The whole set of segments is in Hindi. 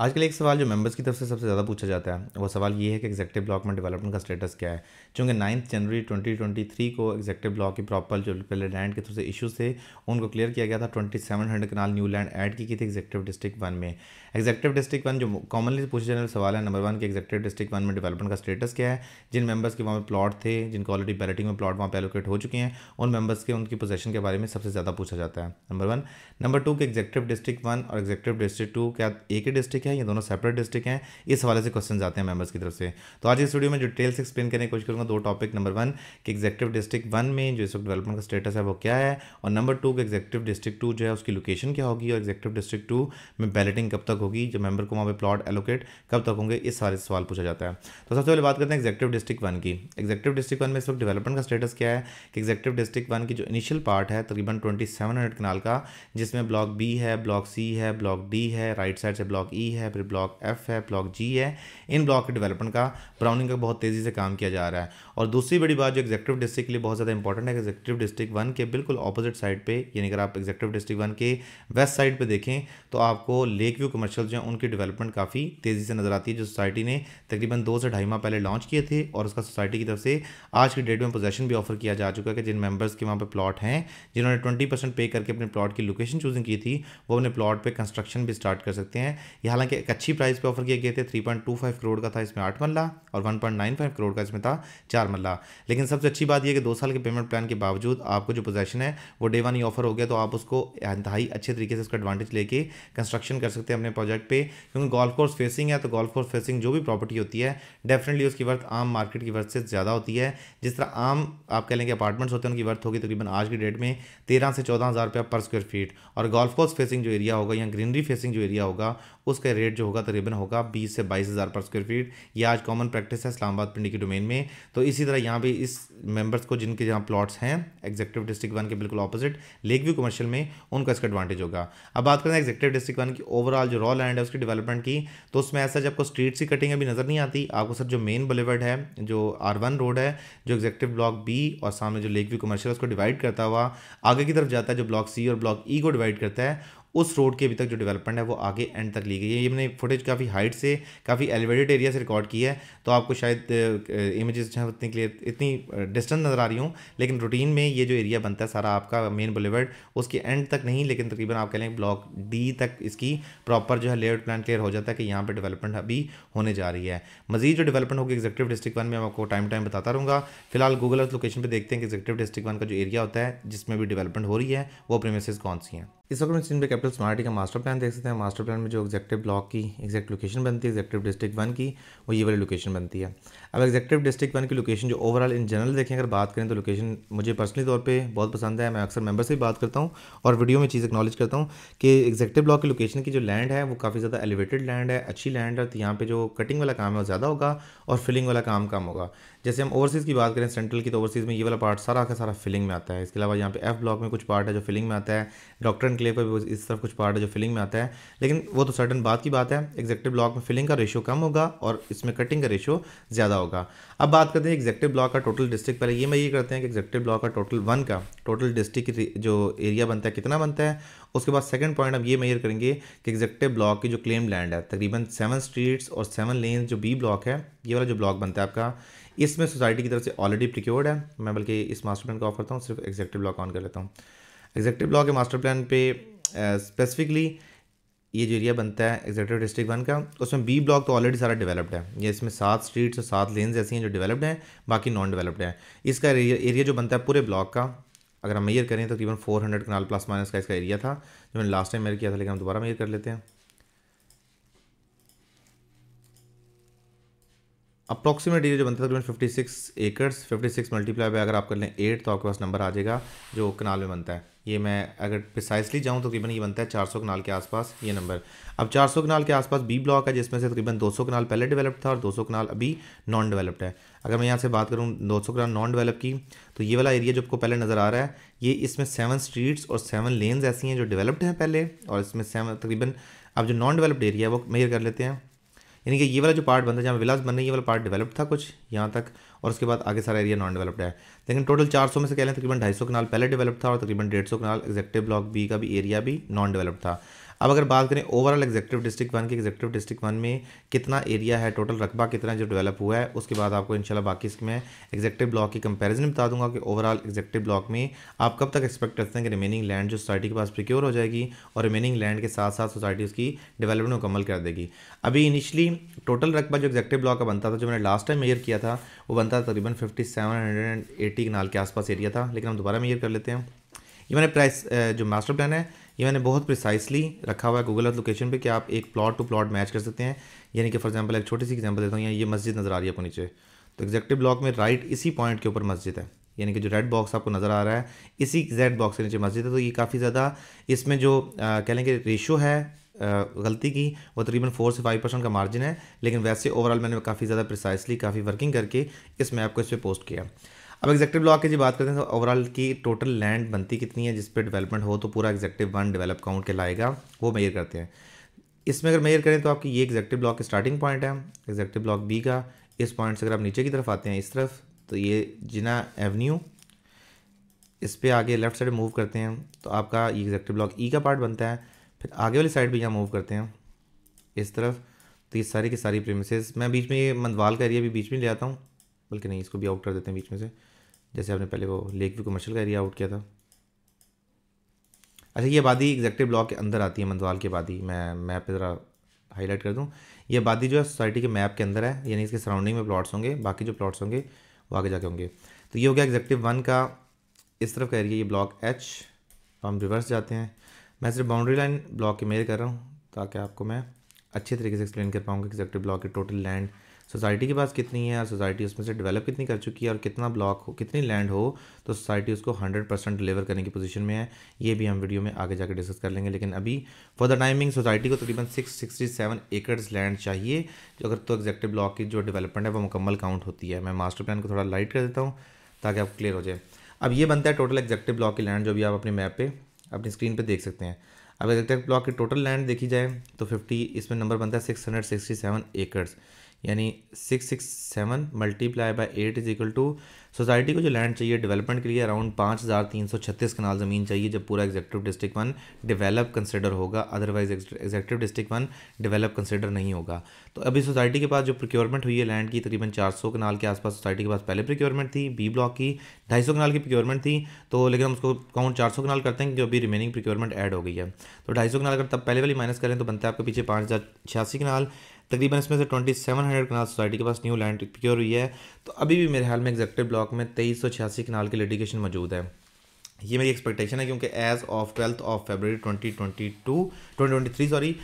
आजकल एक सवाल जो मेंबर्स की तरफ से सबसे ज़्यादा पूछा जाता है वो सवाल ये है कि एग्जेक्टिव ब्लॉक में डेवलपमेंट का स्टेटस क्या है चूँकि नाइन्थ जनवरी 2023 को एग्जेक्टिव ब्लॉक की प्रॉपर जो पहले लैंड के थ्रू से इशू थे उनको क्लियर किया गया था twenty seven hundred kanal new land add की गई थी एग्जेक्टिव डिस्ट्रिक्ट वन में एग्जेक्टिव डिस्ट्रिक्ट वन जो कॉमनली पूछे जाने वाला सवाल है नंबर वन के एग्जेक्टिव डिस्ट्रिक्ट वन में डेवलपमेंट का स्टेटस क्या है जिन मेंबर्स के वहाँ पर प्लॉट थे जिनको ऑलरेडी बैलेटिंग में प्लॉट वहाँ पर एलोकेट हो चुके हैं उन मेंबर्स के उनकी पोजेशन के बारे में सबसे ज़्यादा पूछा जाता है नंबर वन नंबर टू के एग्जेक्टिव डिस्ट्रिक्ट वन और एग्जेक्टिव डिस्ट्रिक्ट टू क्या एक ही डिस्ट्रिक्ट है या दोनों सेपरेट डिस्ट्रिक्ट हैं इस हवाले से क्वेश्चन आते हैं मेंबर्स की तरफ से तो आज इस वीडियो में डिटेल्स एक्सप्लेन करने की कोशिश करूँगा दो टॉपिक नंबर वन कि एग्जेक्टिव डिस्ट्रिक्ट वन में जो इस वक्त डेवलपमेंट का स्टेटस है वो क्या है और नंबर टू के एग्जेक्टिव डिस्ट्रिक्ट टू जो है उसकी लोकेशन क्या होगी और एग्जेक्टिव डिस्ट्रिक्ट टू में बैलेटिंग कब तक तक होगी जो मेंबर को वहाँ पे प्लॉट एलोकेट कब तक होंगे इस सारे सवाल पूछा जाता है तो सबसे पहले बात करते हैं एग्जेक्टिव डिस्ट्रिक्ट वन की एग्जेक्टिव डिस्ट्रिक्ट वन में इस वक्त डेवलपमेंट का स्टेटस क्या है कि एग्जेक्टिव डिस्ट्रिक्ट वन की जो इनिशियल पार्ट है तकरीबन ट्वेंटी कनाल का जिसमें ब्लॉक बी है ब्लॉक सी है ब्लॉक डी है राइट साइड से ब्लॉक ई e है फिर ब्लॉक एफ है ब्लॉक जी है इन ब्लॉक के डेवलपमेंट का ब्राउनिंग का बहुत तेज़ी से काम किया जा रहा है और दूसरी बड़ी बात जो एग्जेक्टिव डिस्ट्रिक्ट के लिए बहुत ज़्यादा इंपॉर्टेंट है एग्जेक्टिव डिस्ट्रिक्ट वन के बिल्कुल ऑपोजिट साइड पर यानी अगर आप एग्जेक्टिव डिस्ट्रिक्ट वन के वेस्ट साइड पर देखें तो आपको लेक व्यू कमर्शियल कमर्शियल जो हैं उनकी डेवलपमेंट काफ़ी तेज़ी से नज़र आती है जो सोसाइटी ने तकरीबन दो से ढाई माह पहले लॉन्च किए थे और उसका सोसाइटी की तरफ से आज की डेट में पोजेशन भी ऑफर किया जा चुका है कि जिन मेंबर्स के वहाँ पर प्लॉट हैं जिन्होंने ट्वेंटी परसेंट पे करके अपने प्लॉट की लोकेशन चूजिंग की थी वो अपने प्लॉट पर कंस्ट्रक्शन भी स्टार्ट कर सकते हैं हालांकि एक अच्छी प्राइस पर ऑफर किए गए थे थ्री करोड़ का था इसमें आठ मल्ला और वन करोड़ का इसमें था चार मल्ला लेकिन सबसे अच्छी बात यह कि दो साल के पेमेंट प्लान के बावजूद आपको जो पोजेशन है वो डे वन ही ऑफर हो गया तो आप उसको इंतहाई अच्छे तरीके से उसका एडवांटेज लेके कंस्ट्रक्शन कर सकते हैं अपने प्रोजेक्ट पे क्योंकि गोल्फ कोर्स फेसिंग है तो गोल्फ कोर्स फेसिंग जो भी प्रॉपर्टी होती है डेफिनेटली उसकी वर्थ आम मार्केट की वर्थ से ज़्यादा होती है जिस तरह आम आप कह लेंगे अपार्टमेंट्स होते हैं उनकी वर्थ होगी तकरीबन आज की डेट में तेरह से चौदह हज़ार रुपया पर स्क्वेयर फीट और गोल्फ कोर्स फेसिंग जो एरिया होगा या ग्रीनरी फेसिंग जो एरिया होगा उसका रेट जो होगा तकरीबन होगा बीस से बाईस हज़ार पर स्क्वायर फीट यह आज कॉमन प्रैक्टिस है इस्लामाबाद पिंडी की डोमेन में तो इसी तरह यहाँ भी इस मेंबर्स को जिनके जहाँ प्लॉट्स हैं एग्जेक्टिव डिस्ट्रिक्ट वन के बिल्कुल अपोजिट लेक व्यू कमर्शियल में उनका इसका एडवांटेज होगा अब बात करें एग्जेक्टिव डिस्ट्रिक्ट वन की ओवरऑल जो रॉ लैंड है उसकी डेवलपमेंट की तो उसमें ऐसा जब आपको स्ट्रीट सी कटिंग अभी नज़र नहीं आती आपको सर जो मेन बलेवर्ड है जो आर रोड है जो एग्जेक्टिव ब्लॉक बी और सामने जो लेक व्यू कमर्शियल उसको डिवाइड करता हुआ आगे की तरफ जाता है जो ब्लॉक सी और ब्लॉक ई e को डिवाइड करता है उस रोड की अभी तक जो डेवलपमेंट है वो आगे एंड तक ली गई है ये मैंने फुटेज काफ़ी हाइट से काफ़ी एलिवेटेड एरिया से रिकॉर्ड की है तो आपको शायद इमेजेस इतनी क्लियर इतनी डिस्टेंस नज़र आ रही हूँ लेकिन रूटीन में ये जो एरिया बनता है सारा आपका मेन बुलेवर्ड उसके एंड तक नहीं लेकिन तकरीबन आप कह लें ब्लॉक डी तक इसकी प्रॉपर जो है लेआउट प्लान क्लियर हो जाता है कि यहाँ पर डेवलपमेंट अभी होने जा रही है मजीद जो डेवलपमेंट होगी एग्जेक्टिव डिस्ट्रिक्ट वन में मैं आपको टाइम टाइम बताता रहूँगा फिलहाल गूगल अर्थ लोकेशन पर देखते हैं कि एग्जेक्टिव डिस्ट्रिक्ट वन का जो एरिया होता है जिसमें भी डेवलपमेंट हो रही है वो प्रेमिस कौन सी हैं इस वक्त हम स्क्रीन पे कैपिटल स्मार्टी का मास्टर प्लान देख सकते हैं मास्टर प्लान में जो एक्जेक्टिव ब्लॉक की एक्जैक्ट लोकेशन बनती है एग्जेक्टिव डिस्ट्रिक्ट वन की वो ये वाली लोकेशन बनती है अब एग्जेक्टिव डिस्ट्रिक्ट वन की लोकेशन जो ओवरऑल इन जनरल देखें अगर बात करें तो लोकेशन मुझे पर्सनली तौर पे बहुत पसंद है मैं अक्सर मेंबर से भी बात करता हूँ और वीडियो में चीज़ एक्नॉलेज करता हूँ कि एग्जेक्टिव ब्लॉक की लोकेशन की जो लैंड है वो काफ़ी ज़्यादा एलिवेटेड लैंड है अच्छी लैंड है तो यहाँ पर जो कटिंग वाला काम है वो ज़्यादा होगा और फिलिंग वाला काम कम होगा जैसे हम ओवरसीज़ की बात करें सेंट्रल की तो ओवरसीज़ में ये वाला पार्ट सारा का सारा फिलिंग में आता है इसके अलावा यहाँ पे एफ ब्लॉक में कुछ पार्ट है जो फिलिंग में आता है डॉक्टर क्लेव पर भी इस तरफ कुछ पार्ट है जो फिलिंग में आता है लेकिन वो तो सर्टन बात की बात है एग्जेक्टिव ब्लॉक में फिलिंग का रेशो कम होगा और इसमें कटिंग का रेशो ज़्यादा होगा अब बात करते हैं एग्जेक्टिव ब्लॉक का टोटल डिस्ट्रिक्ट पहले ये मैं ये करते हैं कि एग्जेक्टिव ब्लॉक का टोटल वन का टोटल डिस्ट्रिक्ट जो एरिया बनता है कितना बनता है उसके बाद सेकंड पॉइंट अब ये मैयर करेंगे कि एग्जेक्टिव ब्लॉक की जो क्लेम लैंड है तकरीबन सेवन स्ट्रीट्स और सेवन लेन जो बी ब्लॉक है ये वाला जो ब्लॉक बनता है आपका इसमें सोसाइटी की तरफ से ऑलरेडी प्रिक्योर्ड है मैं बल्कि इस मास्टर प्लान का ऑफ करता हूँ सिर्फ एग्जेक्टिव ब्लॉक ऑन कर लेता हूँ एग्जेक्टिव ब्लॉक के मास्टर प्लान पर स्पेसिफिकली uh, ये जो एरिया बनता है एग्जेक्टिव डिस्ट्रिक्ट वन का उसमें बी ब्लॉक तो ऑलरेडी सारा डेवलप्ड है ये इसमें सात स्ट्रीट्स और सात लेन्स ऐसी हैं जो डेवलप्ड हैं बाकी नॉन डेवलप्ड हैं इसका एरिया जो बनता है पूरे ब्लॉक का अगर हम मेयर करें तो तकरीबन four hundred kanal plus minus का इसका एरिया था जो मैंने लास्ट टाइम मेयर किया था लेकिन हम दोबारा मेयर कर लेते हैं अप्रॉक्सीमेट एरिया जो बनता है तकरीबन fifty six acres fifty six multiply by अगर आप कर लें एट तो आपके पास नंबर आ जाएगा जो कनाल में बनता है ये मैं अगर प्रिसाइसली जाऊँ तो तकरीबन ये बनता है चार सौ कनाल के आसपास ये नंबर अब चार सौ कनाल के आसपास बी ब्लॉक है जिसमें से तकरीबन दो सौ कनाल पहले डेवलप्ड था और दो सौ कनाल अभी नॉन डेवलप्ड है अगर मैं यहाँ से बात करूँ दो सौ कनाल नॉन डेवलप की तो ये वाला एरिया जो आपको पहले नज़र आ रहा है ये इसमें सेवन स्ट्रीट्स और सेवन लेन्स ऐसी हैं जो डेवलप्ड हैं पहले और इसमें सेवन तकरीबन अब जो नॉन डेवलप्ड एरिया है वो मेयर कर लेते हैं यानी कि ये वाला जो पार्ट बनता है जहाँ विलास बन ये वाला पार्ट डेवलप्ड था कुछ यहाँ तक और उसके बाद आगे सारा एरिया नॉन डेवलप्ड है लेकिन टोटल 400 में से कह लें तकरीबन ढाई सौ कनाल पहले डेवलप था और तकरीबन डेढ़ सौ कनाल एक्जेक्टिव ब्लॉक बी का भी एरिया भी नॉन डेवलप्ड था अब अगर बात करें ओवरऑल एग्जेक्टिव डिस्ट्रिक्ट वन की एग्जेक्टिव डिस्ट्रिक्ट वन में कितना एरिया है टोटल रकबा कितना जो डेवलप हुआ है उसके बाद आपको इंशाल्लाह बाकी इसमें एग्जेक्टिव ब्लॉक की कंपैरिजन बता दूंगा कि ओवरऑल एग्जेक्टिव ब्लॉक में आप कब तक एक्सपेक्ट करते हैं कि रिमेनिंग लैंड जो सोसाइटी के पास प्रिक्योर हो जाएगी और रिमेनिंग लैंड के साथ साथ सोसाइटी उसकी डेवलपमेंट मुकम्मल कर देगी अभी इनिशियली टोटल रकबा जो एग्जेक्टिव ब्लॉक का बनता था जो मैंने लास्ट टाइम मेयर किया था वो बनता था तकरीबन fifty seven hundred and eighty नाल के आसपास एरिया था लेकिन हम दोबारा मेयर कर लेते हैं ये मैंने प्राइस जो मास्टर प्लान है ये मैंने बहुत प्रिसाइसली रखा हुआ है गूगल अर्थ लोकेशन पे कि आप एक प्लॉट टू प्लॉट मैच कर सकते हैं यानी कि फॉर एग्जांपल एक छोटी सी एग्जांपल देता हूँ यहाँ ये मस्जिद नज़र आ रही है आपको नीचे तो एग्जेक्टिव ब्लॉक में राइट इसी पॉइंट के ऊपर मस्जिद है यानी कि जो रेड बॉक्स आपको नज़र आ रहा है इसी एग्जैक्ट बॉक्स के नीचे मस्जिद है तो ये काफ़ी ज़्यादा इसमें जो कह लेंगे रेशो है गलती की वो तकरीबन फोर से फाइव परसेंट का मार्जिन है लेकिन वैसे ओवरऑल मैंने काफ़ी ज़्यादा प्रिसाइसली काफ़ी वर्किंग करके इस मैप को इस पर पोस्ट किया अब एग्जेक्टिव ब्लॉक की जी बात करते हैं तो ओवरऑल की टोटल लैंड बनती कितनी है जिस पर डेवलपमेंट हो तो पूरा एग्जेक्टिव वन डेवलप काउंट के लाएगा वो मेयर करते हैं इसमें अगर मेयर करें तो आपकी ये एग्जेक्टिव ब्लॉक स्टार्टिंग पॉइंट है एग्जेक्टिव ब्लॉक बी का इस पॉइंट से अगर आप नीचे की तरफ आते हैं इस तरफ तो ये जिना एवन्यू इस पर आगे लेफ्ट साइड मूव करते हैं तो आपका ये एग्जेक्टिव ब्लॉक ई का पार्ट बनता है फिर आगे वाली साइड भी यहाँ मूव करते हैं इस तरफ तो ये सारी की सारी प्रेमिसेस मैं बीच में ये मंदवाल का एरिया भी बीच में ले आता हूँ बल्कि नहीं इसको भी आउट कर देते हैं बीच में से जैसे आपने पहले वो लेक व्यू कमर्शल का एरिया आउट किया था अच्छा ये आबादी एग्जैक्टिव ब्लॉक के अंदर आती है मंदवाल की आबादी मैं मैप पे ज़रा हाईलाइट कर दूँ ये आबादी जो है सोसाइटी के मैप के अंदर है यानी इसके सराउंडिंग में प्लॉट्स होंगे बाकी जो प्लॉट्स होंगे वो आगे जाके होंगे तो ये हो गया एग्जैक्टिव वन का इस तरफ का एरिया ये ब्लॉक एच तो हम रिवर्स जाते हैं मैं सिर्फ बाउंड्री लाइन ब्लॉक की मेल कर रहा हूँ ताकि आपको मैं अच्छे तरीके से एक्सप्लेन कर पाऊँगा एग्जैक्टिव ब्लॉक के टोटल लैंड सोसाइटी के पास कितनी है और सोसाइटी उसमें से डेवलप कितनी कर चुकी है और कितना ब्लॉक हो कितनी लैंड हो तो सोसाइटी उसको हंड्रेड परसेंट डिलीवर करने की पोजीशन में है ये भी हम वीडियो में आगे जाकर डिस्कस कर लेंगे लेकिन अभी फॉर द टाइमिंग सोसाइटी को तकरीबन six sixty seven acres land चाहिए जो अगर तो एग्जैक्टिव ब्लॉक की जो डेवलपमेंट है वो मुकम्मल काउंट होती है मैं मास्टर प्लान को थोड़ा लाइट कर देता हूँ ताकि आप क्लियर हो जाए अब ये बनता है टोटल एग्जैक्टिव ब्लॉक की लैंड जो भी आप अपने मैप पर अपनी स्क्रीन पर देख सकते हैं अब एग्जैक्टिव ब्लॉक की टोटल लैंड देखी जाए तो फिफ्टी इसमें नंबर बनता है सिक्स एकड़स यानी six six seven multiply by eight is equal to society को जो लैंड चाहिए डेवलपमेंट के लिए अराउंड पाँच हज़ार तीन सौ छत्तीस कनाल ज़मीन चाहिए जब पूरा executive district one develop consider होगा otherwise executive district one develop consider नहीं होगा तो अभी सोसाइटी के पास जो प्रिक्योरमेंट हुई है लैंड की तकरीबन चार सौ कनाल के आसपास सोसाइटी के पास पहले प्रिक्योरमेंट थी बी ब्लॉक की ढाई सौ कनाल की प्रिक्योरमेंट थी तो लेकिन हम उसको काउंट चार सौ कनाल करते हैं क्योंकि अभी रिमेनिंग प्रिक्योरमेंट ऐड हो गई है तो ढाई सौ कनाल अगर तब पहले वाली माइनस करें तो बनता है आपके पीछे पाँच हज़ार छियासी कनाल तकरीबन इसमें से twenty seven hundred kanal society के पास न्यू लैंड प्योर हुई है तो अभी भी मेरे हाल में एग्जेक्टिव ब्लॉक में तेईस सौ छियासी कनाल की लिटिगेशन मौजूद है ये मेरी एक्सपेक्टेशन है क्योंकि as of twelfth of February twenty twenty two twenty twenty three sorry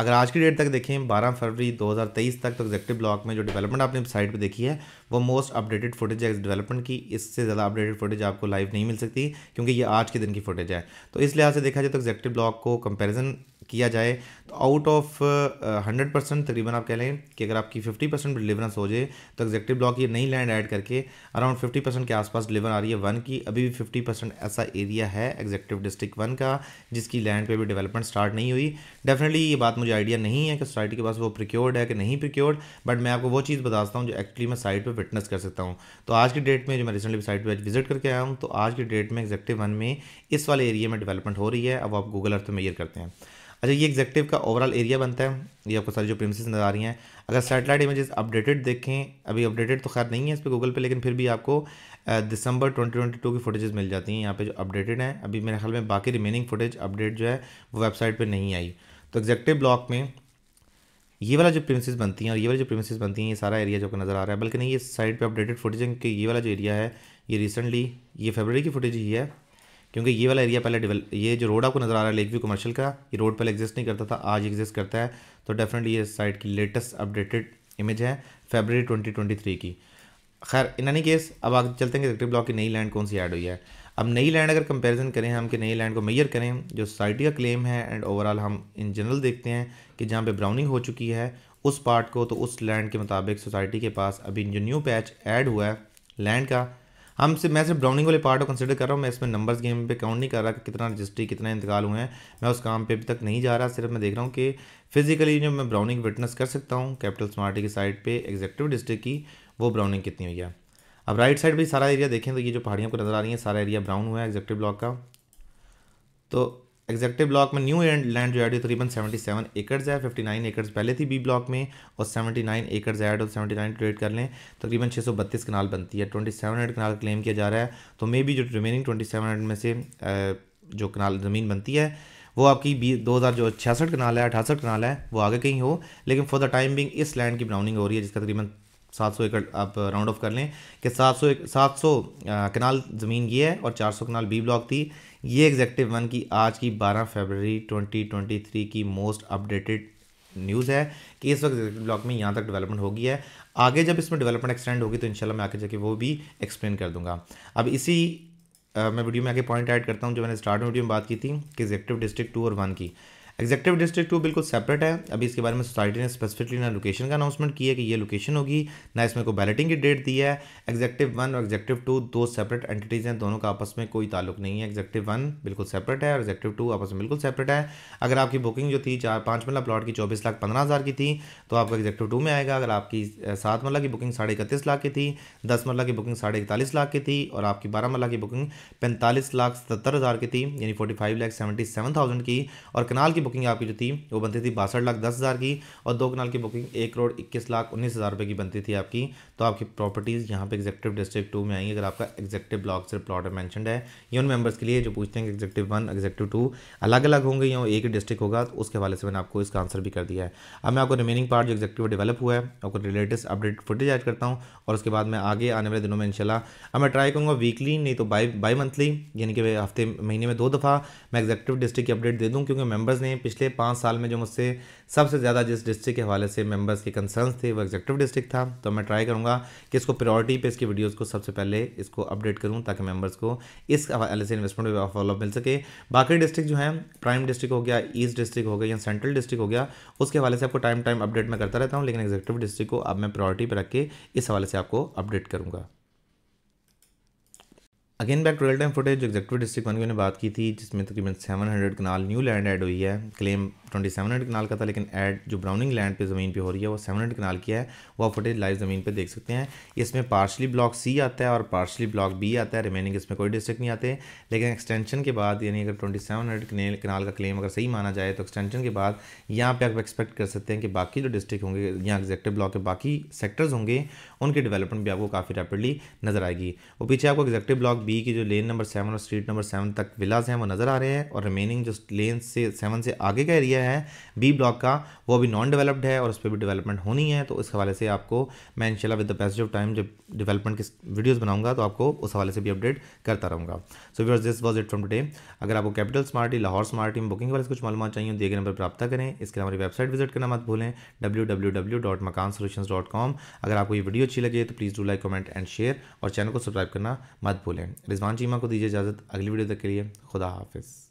अगर आज की डेट तक देखें 12 फरवरी 2023 तक तो एग्जेक्टिव ब्लॉक में जो डेवलपमेंट आपने साइट पे देखी है वो मोस्ट अपडेटेड फुटेज है इस डेवलपमेंट की इससे ज़्यादा अपडेटेड फुटेज आपको लाइव नहीं मिल सकती क्योंकि ये आज के दिन की फुटेज है तो इस लिहाज से देखा जाए तो एग्जेक्टिव ब्लॉक को कंपेरिजन किया जाए तो आउट ऑफ हंड्रेड परसेंट तकरीबन आप कह लें कि अगर आपकी फिफ्टी परसेंट डिलीवरेंस हो जाए तो एग्जेक्टिव ब्लॉक ये नई लैंड ऐड करके अराउंड फिफ्टी परसेंट के आसपास डिलीवर आ रही है वन की अभी भी फिफ्टी परसेंट ऐसा एरिया है एग्जेक्टिव डिस्ट्रिक्ट वन का जिसकी लैंड पर भी डेवलपमेंट स्टार्ट नहीं हुई डेफिनेटली ये बात मुझे मुझे आइडिया नहीं है कि सोसाइटी के पास वो प्रिक्योर्ड है कि नहीं प्रिक्योर्ड बट मैं आपको वो चीज़ बता सकता हूँ जो एक्चुअली मैं साइट पर विटनेस कर सकता हूँ तो आज की डेट में जो मैं रिसेंटली साइट पर विजिट करके आया हूँ तो आज की डेट में एक्जेक्टिव वन में इस वाले एरिया में डेवलपमेंट हो रही है अब आप गूगल अर्थ मेयर करते हैं अच्छा ये एग्जेक्टिव का ओवरऑल एरिया बनता है ये आपको सारी जो प्रेमिस नज़र आ रही हैं अगर सैटेलाइट इमेजेस अपडेटेड देखें अभी अपडेटेड तो खैर नहीं है इस पर गूगल पे लेकिन फिर भी आपको दिसंबर 2022 की फुटेजेस मिल जाती हैं यहाँ पे जो अपडेटेड हैं अभी मेरे ख्याल में बाकी रिमेनिंग फुटेज अपडेट जो है वो वेबसाइट पर नहीं आई तो एग्जेक्टिव ब्लॉक में ये वाला जो प्रेमिसेस बनती हैं और ये वाला जो प्रेमिसेस बनती हैं ये सारा एरिया जो कि नज़र आ रहा है बल्कि नहीं ये साइड पे अपडेटेड फुटेज है कि ये वाला जो एरिया है ये रिसेंटली ये फेबररी की फुटेज ही है क्योंकि ये वाला एरिया पहले डेवलप ये जो रोड आपको नज़र आ रहा है लेक व्यू कमर्शियल का ये रोड पहले एग्जिस्ट नहीं करता था आज एग्जिस्ट करता है तो डेफिनेटली ये साइड की लेटेस्ट अपडेटेड इमेज है फेबररी ट्वेंटी की खैर इन एनी केस अब आगे चलते हैं एग्जेक्टिव ब्लॉक की नई लैंड कौन सी ऐड हुई है अब नई लैंड अगर कंपैरिजन करें हम कि नई लैंड को मैयर करें जो सोसाइटी का क्लेम है एंड ओवरऑल हम इन जनरल देखते हैं कि जहाँ पे ब्राउनिंग हो चुकी है उस पार्ट को तो उस लैंड के मुताबिक सोसाइटी के पास अभी जो न्यू पैच ऐड हुआ है लैंड का हम सिर्फ मैं सिर्फ ब्राउनिंग वाले पार्ट को कंसिडर कर रहा हूँ मैं इसमें नंबर्स गेम पे काउंट नहीं कर रहा कि कितना रजिस्ट्री कितना इंतकाल हुए हैं मैं उस काम पे अभी तक नहीं जा रहा सिर्फ मैं देख रहा हूँ कि फिजिकली जो मैं ब्राउनिंग विटनेस कर सकता हूँ कैपिटल स्मार्टी की साइड पर एग्जेक्टिव डिस्ट्रिक्ट की वो ब्राउनिंग कितनी हुई है अब राइट साइड भी सारा एरिया देखें तो ये जो पहाड़ियों को नज़र आ रही है सारा एरिया ब्राउन हुआ है एग्जेक्टिव ब्लॉक का तो एग्जेक्टिव ब्लॉक में न्यू एंड लैंड जो है तकरीबन सेवेंटी सेवन एकर्स है फिफ्टी नाइन एकर्स पहले थी बी ब्लॉक में और सेवेंटी नाइन एकर्स ऐड और सेवेंटी नाइन ट्रेड कर लें तकरीबन छः सौ बत्तीस कनाल बनती है twenty seven hundred kanal claim किया जा रहा है तो मे बी जो रिमेनिंग ट्वेंटी सेवन हंड्रेड में से जो कनाल ज़मीन बनती है वो आपकी बी दो हज़ार जो छियासठ कनाल है अठासठ कनाल है वो आगे कहीं हो लेकिन फॉर द टाइम बिंग इस लैंड की ब्राउनिंग हो रही है जिसका तकरीबन सात सौ एकड़ आप राउंड ऑफ कर लें कि सात सौ सात सौ कनाल ज़मीन ये है और चार सौ कनाल बी ब्लॉक थी ये एग्जेक्टिव वन की आज की बारह फरवरी ट्वेंटी ट्वेंटी थ्री की मोस्ट अपडेटेड न्यूज़ है कि इस वक्त एग्जेक्टिव ब्लॉक में यहाँ तक डेवलपमेंट होगी है आगे जब इसमें डेवलपमेंट एक्सटेंड होगी तो इन मैं आगे जाके वो भी एक्सप्लेन कर दूँगा अब इसी आ, मैं वीडियो में आगे पॉइंट ऐड करता हूँ जो मैंने स्टार्ट वीडियो में बात की थी कि एग्जेक्टिव डिस्ट्रिक्ट टू और वन की एग्जेक्टिव डिस्ट्रिक्ट टू बिल्कुल सेपरेट है अभी इसके बारे में सोसाइटी ने स्पेसिफिकली ना लोकेशन का अनाउंसमेंट किया कि ये लोकेशन होगी ना इसमें कोई बैलेटिंग की डेट दी है एग्जेक्टिव वन और एग्जेक्टिव टू दो सेपरेट एंटिटीज़ हैं दोनों का आपस में कोई ताल्लुक नहीं है एग्जेक्टिव वन बिल्कुल सेपरेट है और एग्जेक्टिव टू आपस में बिल्कुल सेपरेट है अगर आपकी बुकिंग जो थी चार पाँच मल्ला प्लॉट की चौबीस लाख पंद्रह हज़ार की थी तो आपका एग्जेक्टिव टू में आएगा अगर आपकी सात मल्ला की बुकिंग साढ़े इकतीस लाख की थी दस मल्ला की बुकिंग साढ़े इकतालीस लाख की थी और आपकी बारह मल्ला की बुकिंग पैंतालीस लाख सत्तर हज़ार की थी यानी forty five lakh seventy seven thousand की और कनाल की बुकिंग आपकी जो थी वो बनती थी बासठ लाख दस हज़ार की और दो कनाल की बुकिंग एक करोड़ इक्कीस लाख उन्नीस हज़ार रुपये की बनती थी आपकी तो आपकी प्रॉपर्टीज़ यहाँ पे एग्जेक्टिव डिस्ट्रिक्ट टू में आएंगी अगर आपका एग्जेक्टिव ब्लॉक से प्लॉट मैंशनड है ये उन मेंबर्स के लिए जो पूछते हैं कि एग्जेक्टिव वन एग्जेक्टिव टू अलग अलग होंगे या एक ही डिस्ट्रिक्ट होगा तो उसके हवाले से मैंने आपको इसका आंसर भी कर दिया है अब मैं आपको रिमेनिंग पार्ट जो एग्जेक्टिव डेवलप हुआ है आपको लेटेस्ट अपडेट फुटेज ऐड करता हूँ और उसके बाद मैं आगे आने वाले दिनों में इनशाला अब मैं ट्राई करूँगा वीकली नहीं तो बाई बाई मंथली यानी कि हफ्ते महीने में दो दफ़ा मैं एग्जेक्टिव डिस्ट्रिक्ट की अपडेट दे दूँ क्योंकि मेंबर्स ने पिछले पाँच साल में जो मुझसे सबसे ज़्यादा जिस डिस्ट्रिक्ट के हवाले से मेंबर्स के कंसर्न्स थे वो एग्जेक्टिव डिस्ट्रिक्ट था तो मैं ट्राई करूँगा कि इसको प्रायोरिटी पे इसकी वीडियोज़ को सबसे पहले इसको अपडेट करूँ ताकि मेंबर्स को इस हवाले से इन्वेस्टमेंट में फॉलोअप मिल सके बाकी डिस्ट्रिक्ट जो है प्राइम डिस्ट्रिक्ट हो गया ईस्ट डिस्ट्रिक्ट हो गया या सेंट्रल डिस्ट्रिक्ट हो गया उसके हवाले से आपको टाइम टाइम अपडेट मैं करता रहता हूँ लेकिन एग्जेक्टिव डिस्ट्रिक्ट को अब मैं प्रायोरिटी पर रख के इस हवाले से आपको अपडेट करूँगा again back real time footage executive district one की उन्होंने बात की थी जिसमें तकरीबन seven hundred kanal new land add हुई है claim twenty seven hundred kanal का था लेकिन एड जो ब्राउनिंग लैंड पे ज़मीन पे हो रही है वो सेवन हंड्रेड कनाल की है वो फुटेज लाइव ज़मीन पे देख सकते हैं इसमें पार्शली ब्लॉक सी आता है और पार्शली ब्लॉक बी आता है रिमेनिंग इसमें कोई डिस्ट्रिक्ट नहीं आते लेकिन एक्सटेंशन के बाद यानी अगर ट्वेंटी सेवन हंड्रेड कनाल का क्लेम अगर सही माना जाए तो एक्सटेंशन के बाद यहाँ पर आप एक्सपेक्ट कर सकते हैं कि बाकी जो डिस्ट्रिक्ट होंगे यहाँ एग्जेक्टिव ब्लॉक के बाकी सेक्टर्स होंगे उनके डेवलपमेंट भी आपको काफ़ी रैपिडली नजर आएगी और पीछे आपको एग्जेक्टिव ब्लॉक बी की जो लेन नंबर सेवन और स्ट्रीट नंबर सेवन तक विलाज हैं वो नज़र आ रहे हैं और रिमेनिंग जो लेन से सेवन से आगे का एरिया है बी ब्लॉक का वो अभी नॉन डेवलप्ड है और उस पर भी डेवलपमेंट होनी है तो इस हवाले से आपको मैं इंशाल्लाह with the passage of time जब डेवलपमेंट की वीडियोज़ बनाऊंगा तो आपको उस हवाले से भी अपडेट करता रहूँगा so viewers this was it from today अगर आपको Capital Smart Lahore Smart team booking वाले कुछ मालूम चाहिए दिए गए नंबर प्राप्त करें इसके लिए हमारी वेबसाइट विजिट करना मत भूलें डब्ल्यू अगर आपको ये वीडियो अच्छी लगे तो please do like comment and share और चैनल को सब्सक्राइब करना मत भूलें रिजवान चीमा को दीजिए इजाज़त अगली वीडियो तक के लिए खुदा हाफिज़